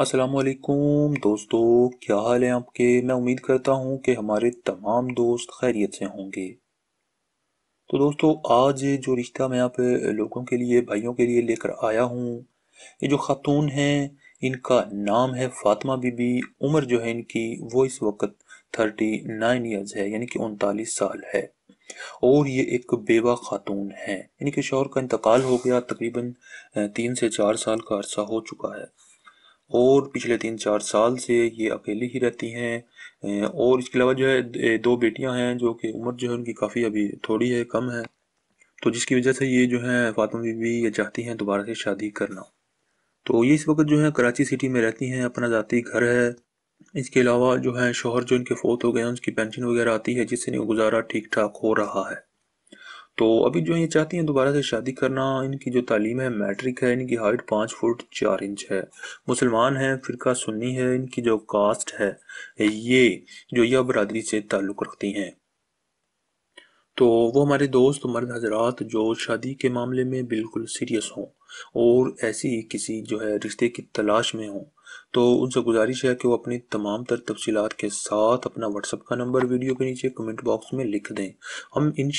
अस्सलाम वालेकुम दोस्तों क्या हाल है आपके मैं उम्मीद करता हूँ कि हमारे तमाम दोस्त खैरियत से होंगे तो दोस्तों आज जो रिश्ता मैं आप लोगों के लिए भाइयों के लिए लेकर आया हूँ ये जो ख़ातून हैं इनका नाम है फातिमा बीबी उम्र जो है इनकी वो इस वक्त थर्टी नाइन ईयर्स है यानी कि उनतालीस साल है और ये एक बेवा खातून है यानी कि शोहर का इंतकाल हो गया तकरीबन तीन से चार साल का अरसा हो चुका है और पिछले तीन चार साल से ये अकेली ही रहती हैं और इसके अलावा जो है दो बेटियां हैं जो कि उम्र जो है उनकी काफ़ी अभी थोड़ी है कम है तो जिसकी वजह से ये जो है फातिमा बीबी ये चाहती हैं दोबारा से शादी करना तो ये इस वक्त जो है कराची सिटी में रहती हैं अपना ज़ाती घर है इसके अलावा जो है शोहर जो इनके फोत हो गए हैं उनकी पेंशन वगैरह आती है जिससे गुजारा ठीक ठाक हो रहा है तो अभी जो ये चाहती हैं दोबारा से शादी करना इनकी जो तालीम है मैट्रिक है इनकी हाइट पाँच फुट चार इंच है मुसलमान है फ़िरका सुन्नी है इनकी जो कास्ट है ये जो यह बरदरी से ताल्लुक़ रखती हैं तो वो हमारे दोस्त मर्द हजरात जो शादी के मामले में बिल्कुल सीरियस हों और ऐसी किसी जो है रिश्ते की तलाश में हों तो उनसे गुजारिश है कि वो अपनी तमाम तर तफसीत के साथ अपना व्हाट्सअप का नंबर वीडियो के नीचे कमेंट बॉक्स में लिख दें हम इन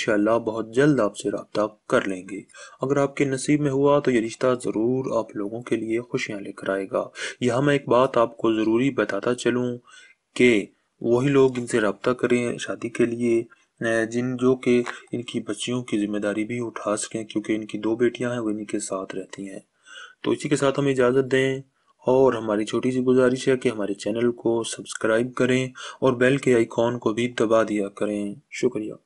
बहुत जल्द आपसे रबता कर लेंगे अगर आपके नसीब में हुआ तो ये रिश्ता ज़रूर आप लोगों के लिए खुशियाँ लेकर आएगा यहाँ मैं एक बात आपको ज़रूरी बताता चलूँ कि वही लोग इनसे रबता करें शादी के लिए जिन जो कि इनकी बच्चियों की जिम्मेदारी भी उठा सकें क्योंकि इनकी दो बेटियां हैं वो इनके साथ रहती हैं तो इसी के साथ हम इजाज़त दें और हमारी छोटी सी गुजारिश है कि हमारे चैनल को सब्सक्राइब करें और बेल के आइकॉन को भी दबा दिया करें शुक्रिया